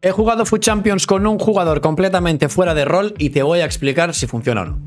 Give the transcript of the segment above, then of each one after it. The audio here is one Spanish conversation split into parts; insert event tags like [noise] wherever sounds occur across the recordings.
He jugado FUT Champions con un jugador completamente fuera de rol y te voy a explicar si funciona o no.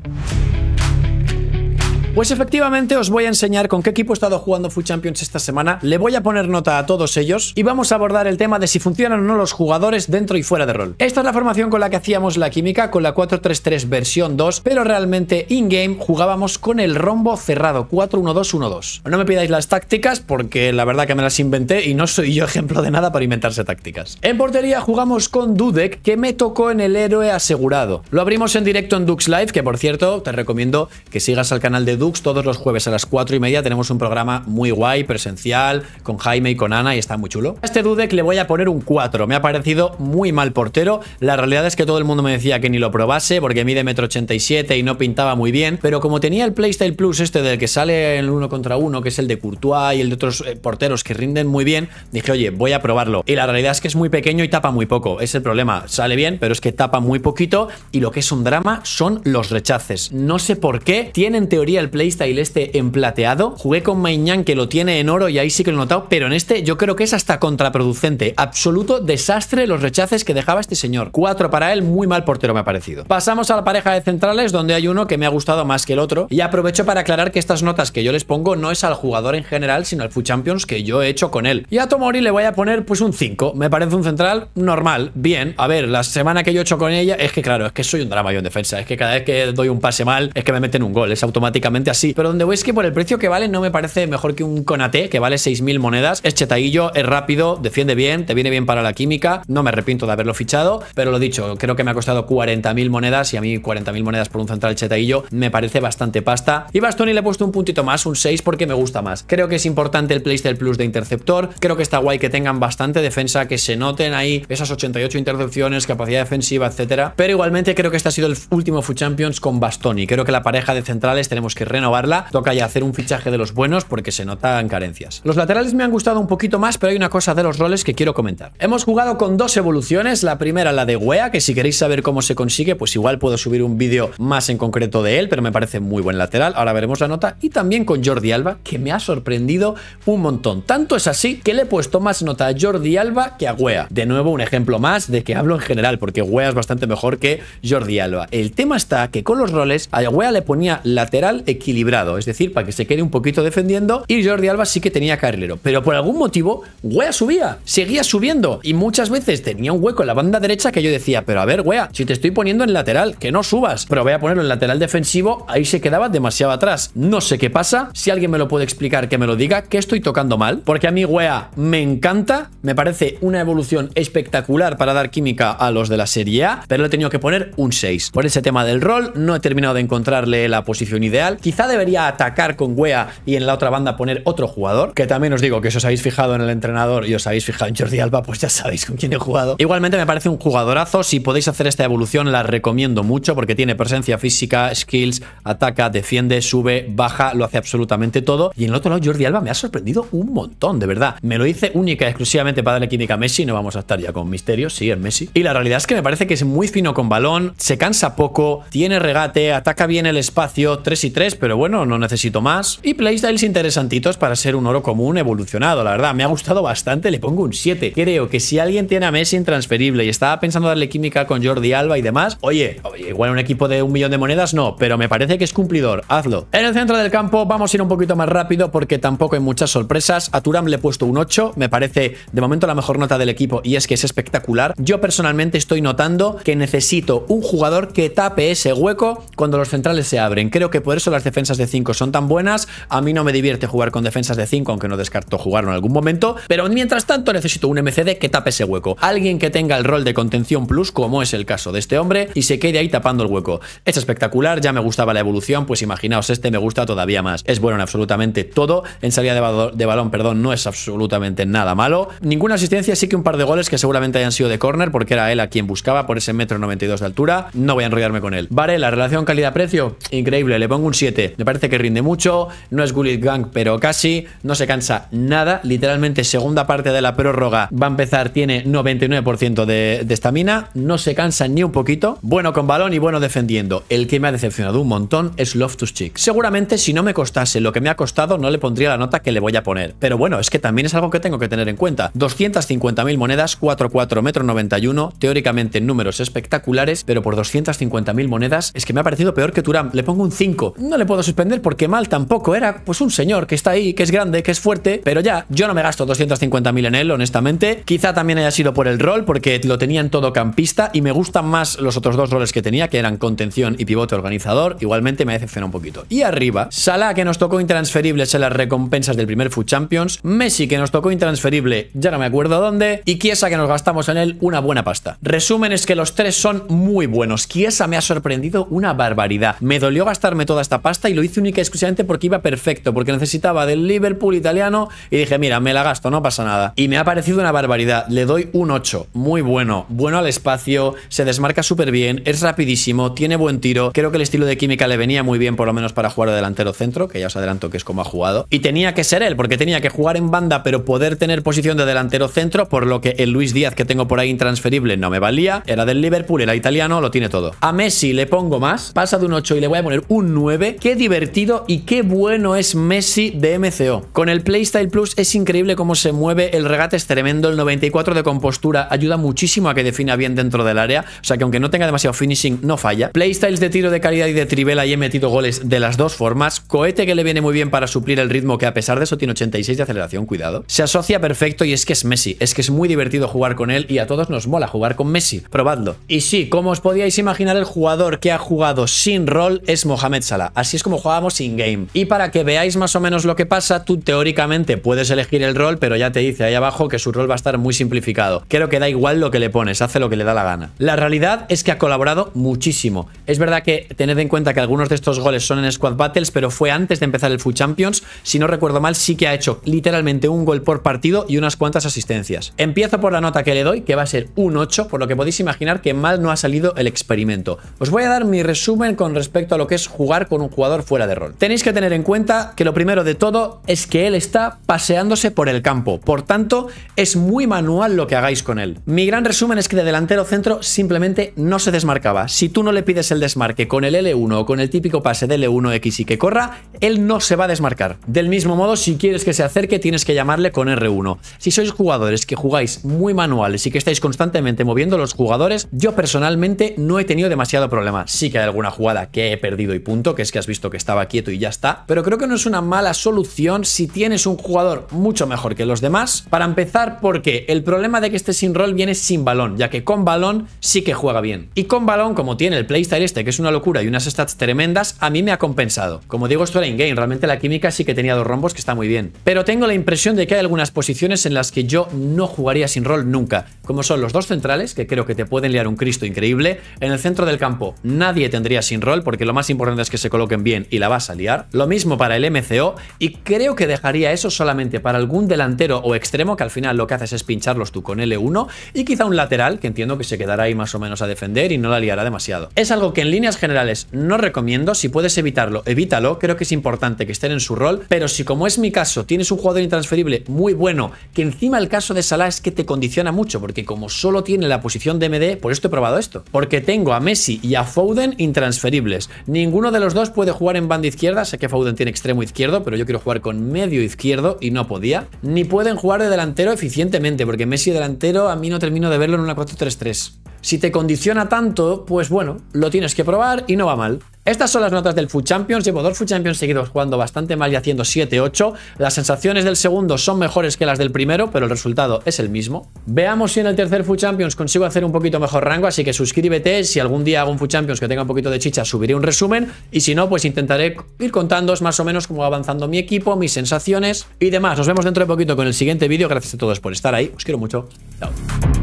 Pues efectivamente os voy a enseñar con qué equipo he estado jugando Full Champions esta semana, le voy a poner nota a todos ellos y vamos a abordar el tema de si funcionan o no los jugadores dentro y fuera de rol. Esta es la formación con la que hacíamos la química, con la 4-3-3 versión 2, pero realmente in-game jugábamos con el rombo cerrado, 4-1-2-1-2. No me pidáis las tácticas porque la verdad que me las inventé y no soy yo [laughs] ejemplo de nada para inventarse tácticas. En portería jugamos con Dudek, que me tocó en el héroe asegurado. Lo abrimos en directo en Dux Live, que por cierto te recomiendo que sigas al canal de Dux. Todos los jueves a las 4 y media tenemos un programa muy guay, presencial, con Jaime y con Ana y está muy chulo. A este Dudek le voy a poner un 4. Me ha parecido muy mal portero. La realidad es que todo el mundo me decía que ni lo probase porque mide 187 87 y no pintaba muy bien. Pero como tenía el Playstyle Plus este del que sale el uno contra uno, que es el de Courtois y el de otros eh, porteros que rinden muy bien, dije, oye, voy a probarlo. Y la realidad es que es muy pequeño y tapa muy poco. Es el problema. Sale bien, pero es que tapa muy poquito y lo que es un drama son los rechaces. No sé por qué tiene en teoría el playstyle este en plateado. Jugué con Mainyan que lo tiene en oro y ahí sí que lo he notado, pero en este yo creo que es hasta contraproducente. Absoluto desastre los rechaces que dejaba este señor. Cuatro para él, muy mal portero me ha parecido. Pasamos a la pareja de centrales donde hay uno que me ha gustado más que el otro y aprovecho para aclarar que estas notas que yo les pongo no es al jugador en general, sino al Fu Champions que yo he hecho con él. Y a Tomori le voy a poner pues un 5. Me parece un central normal, bien. A ver, la semana que yo he hecho con ella es que claro, es que soy un drama yo en defensa. Es que cada vez que doy un pase mal es que me meten un gol. Es automáticamente así. Pero donde voy es que por el precio que vale no me parece mejor que un Conate, que vale 6.000 monedas. Es chetaillo, es rápido, defiende bien, te viene bien para la química. No me arrepiento de haberlo fichado, pero lo dicho, creo que me ha costado 40.000 monedas y a mí 40.000 monedas por un central chetaillo me parece bastante pasta. Y Bastoni le he puesto un puntito más, un 6, porque me gusta más. Creo que es importante el playstyle plus de interceptor. Creo que está guay que tengan bastante defensa, que se noten ahí esas 88 intercepciones, capacidad defensiva, etcétera. Pero igualmente creo que este ha sido el último fu Champions con Bastoni. Creo que la pareja de centrales tenemos que renovarla, toca ya hacer un fichaje de los buenos porque se notan carencias. Los laterales me han gustado un poquito más, pero hay una cosa de los roles que quiero comentar. Hemos jugado con dos evoluciones, la primera la de Wea, que si queréis saber cómo se consigue, pues igual puedo subir un vídeo más en concreto de él, pero me parece muy buen lateral, ahora veremos la nota, y también con Jordi Alba, que me ha sorprendido un montón. Tanto es así que le he puesto más nota a Jordi Alba que a Wea. De nuevo, un ejemplo más de que hablo en general, porque Wea es bastante mejor que Jordi Alba. El tema está que con los roles, a Wea le ponía lateral X equilibrado, es decir, para que se quede un poquito defendiendo. Y Jordi Alba sí que tenía carrilero, pero por algún motivo, Wea subía, seguía subiendo. Y muchas veces tenía un hueco en la banda derecha que yo decía, pero a ver, Wea, si te estoy poniendo en lateral, que no subas, pero voy a ponerlo en lateral defensivo, ahí se quedaba demasiado atrás. No sé qué pasa, si alguien me lo puede explicar, que me lo diga, que estoy tocando mal, porque a mí Wea me encanta, me parece una evolución espectacular para dar química a los de la Serie A, pero le he tenido que poner un 6. Por ese tema del rol, no he terminado de encontrarle la posición ideal, Quizá debería atacar con Guea y en la otra banda poner otro jugador, que también os digo que si os habéis fijado en el entrenador y os habéis fijado en Jordi Alba, pues ya sabéis con quién he jugado. Igualmente me parece un jugadorazo, si podéis hacer esta evolución la recomiendo mucho porque tiene presencia física, skills, ataca, defiende, sube, baja, lo hace absolutamente todo. Y en el otro lado Jordi Alba me ha sorprendido un montón, de verdad. Me lo hice única y exclusivamente para darle química a Messi, no vamos a estar ya con misterios, sí, en Messi. Y la realidad es que me parece que es muy fino con balón, se cansa poco, tiene regate, ataca bien el espacio, 3 y 3 pero bueno, no necesito más. Y playstyles interesantitos para ser un oro común evolucionado, la verdad. Me ha gustado bastante, le pongo un 7. Creo que si alguien tiene a Messi intransferible y estaba pensando darle química con Jordi Alba y demás, oye, igual un equipo de un millón de monedas no, pero me parece que es cumplidor, hazlo. En el centro del campo vamos a ir un poquito más rápido porque tampoco hay muchas sorpresas. A Turam le he puesto un 8, me parece de momento la mejor nota del equipo y es que es espectacular. Yo personalmente estoy notando que necesito un jugador que tape ese hueco cuando los centrales se abren. Creo que por eso las defensas de 5 son tan buenas. A mí no me divierte jugar con defensas de 5, aunque no descarto jugarlo en algún momento. Pero mientras tanto necesito un MCD que tape ese hueco. Alguien que tenga el rol de contención plus, como es el caso de este hombre, y se quede ahí tapando el hueco. Es espectacular, ya me gustaba la evolución, pues imaginaos, este me gusta todavía más. Es bueno en absolutamente todo. En salida de, balón, perdón, no es absolutamente nada malo. Ninguna asistencia, sí que un par de goles que seguramente hayan sido de córner, porque era él a quien buscaba por ese metro 92 de altura. No voy a enrollarme con él. Vale, la relación calidad-precio, increíble, le pongo un 7. Me parece que rinde mucho, no es Gullit Gang, pero casi, no se cansa nada. Literalmente, segunda parte de la prórroga va a empezar, tiene 99% de estamina, no se cansa ni un poquito. Bueno con balón y bueno defendiendo. El que me ha decepcionado un montón es Loftus Cheek. Seguramente, si no me costase lo que me ha costado, no le pondría la nota que le voy a poner. Pero bueno, es que también es algo que tengo que tener en cuenta. 250.000 monedas, 4,4 metro 91, teóricamente números espectaculares, pero por 250.000 monedas es que me ha parecido peor que Turam. Le pongo un 5. No le puedo suspender porque mal tampoco era pues un señor que está ahí, que es grande, que es fuerte, pero ya, yo no me gasto 250.000 en él, honestamente. Quizá también haya sido por el rol, porque lo tenían todo campista y me gustan más los otros dos roles que tenía, que eran contención y pivote organizador. Igualmente me decepciona un poquito. Y arriba, Salah, que nos tocó intransferibles en las recompensas del primer Food Champions, Messi, que nos tocó intransferible, ya no me acuerdo dónde, y Kiesa, que nos gastamos en él una buena pasta. Resumen es que los tres son muy buenos. Kiesa me ha sorprendido una barbaridad. Me dolió gastarme toda esta pasta y lo hice única y exclusivamente porque iba perfecto, porque necesitaba del Liverpool italiano y dije, mira, me la gasto, no pasa nada. Y me ha parecido una barbaridad, le doy un 8, muy bueno, bueno al espacio, se desmarca súper bien, es rapidísimo, tiene buen tiro, creo que el estilo de química le venía muy bien por lo menos para jugar de delantero centro, que ya os adelanto que es como ha jugado, y tenía que ser él, porque tenía que jugar en banda pero poder tener posición de delantero centro, por lo que el Luis Díaz que tengo por ahí intransferible no me valía, era del Liverpool, era italiano, lo tiene todo. A Messi le pongo más, pasa de un 8 y le voy a poner un 9 qué divertido y qué bueno es Messi de MCO. Con el Playstyle Plus es increíble cómo se mueve, el regate es tremendo, el 94 de compostura ayuda muchísimo a que defina bien dentro del área, o sea que aunque no tenga demasiado finishing, no falla. Playstyles de tiro de calidad y de trivela y he metido goles de las dos formas. Cohete que le viene muy bien para suplir el ritmo que a pesar de eso tiene 86 de aceleración, cuidado. Se asocia perfecto y es que es Messi, es que es muy divertido jugar con él y a todos nos mola jugar con Messi, probadlo. Y sí, como os podíais imaginar, el jugador que ha jugado sin rol es Mohamed Salah, así es como jugábamos in-game. Y para que veáis más o menos lo que pasa, tú teóricamente puedes elegir el rol, pero ya te dice ahí abajo que su rol va a estar muy simplificado. Creo que da igual lo que le pones, hace lo que le da la gana. La realidad es que ha colaborado muchísimo. Es verdad que tened en cuenta que algunos de estos goles son en Squad Battles, pero fue antes de empezar el Fu Champions. Si no recuerdo mal, sí que ha hecho literalmente un gol por partido y unas cuantas asistencias. Empiezo por la nota que le doy, que va a ser un 8, por lo que podéis imaginar que mal no ha salido el experimento. Os voy a dar mi resumen con respecto a lo que es jugar con un jugador fuera de rol. Tenéis que tener en cuenta que lo primero de todo es que él está paseándose por el campo, por tanto es muy manual lo que hagáis con él. Mi gran resumen es que de delantero centro simplemente no se desmarcaba. Si tú no le pides el desmarque con el L1 o con el típico pase de L1X y que corra, él no se va a desmarcar. Del mismo modo, si quieres que se acerque, tienes que llamarle con R1. Si sois jugadores que jugáis muy manuales y que estáis constantemente moviendo los jugadores, yo personalmente no he tenido demasiado problema. Sí que hay alguna jugada que he perdido y punto, que es que visto que estaba quieto y ya está, pero creo que no es una mala solución si tienes un jugador mucho mejor que los demás. Para empezar, porque el problema de que esté sin rol viene sin balón, ya que con balón sí que juega bien. Y con balón, como tiene el playstyle este, que es una locura y unas stats tremendas, a mí me ha compensado. Como digo, esto era in-game, realmente la química sí que tenía dos rombos, que está muy bien. Pero tengo la impresión de que hay algunas posiciones en las que yo no jugaría sin rol nunca, como son los dos centrales, que creo que te pueden liar un Cristo increíble, en el centro del campo nadie tendría sin rol, porque lo más importante es que se coloque bien y la vas a liar. Lo mismo para el MCO y creo que dejaría eso solamente para algún delantero o extremo que al final lo que haces es pincharlos tú con L1 y quizá un lateral que entiendo que se quedará ahí más o menos a defender y no la liará demasiado. Es algo que en líneas generales no recomiendo, si puedes evitarlo, evítalo, creo que es importante que estén en su rol, pero si como es mi caso tienes un jugador intransferible muy bueno, que encima el caso de Salah es que te condiciona mucho, porque como solo tiene la posición de MD, por esto he probado esto, porque tengo a Messi y a Foden intransferibles, ninguno de los dos puede puede jugar en banda izquierda, sé que Fauden tiene extremo izquierdo, pero yo quiero jugar con medio izquierdo y no podía. Ni pueden jugar de delantero eficientemente, porque Messi delantero a mí no termino de verlo en una 4-3-3. Si te condiciona tanto, pues bueno, lo tienes que probar y no va mal. Estas son las notas del Fu Champions. Llevo dos Fu Champions seguidos jugando bastante mal y haciendo 7-8. Las sensaciones del segundo son mejores que las del primero, pero el resultado es el mismo. Veamos si en el tercer Fu Champions consigo hacer un poquito mejor rango, así que suscríbete. Si algún día hago un Fu Champions que tenga un poquito de chicha, subiré un resumen. Y si no, pues intentaré ir contándoos más o menos cómo va avanzando mi equipo, mis sensaciones y demás. Nos vemos dentro de poquito con el siguiente vídeo. Gracias a todos por estar ahí. Os quiero mucho. Chao.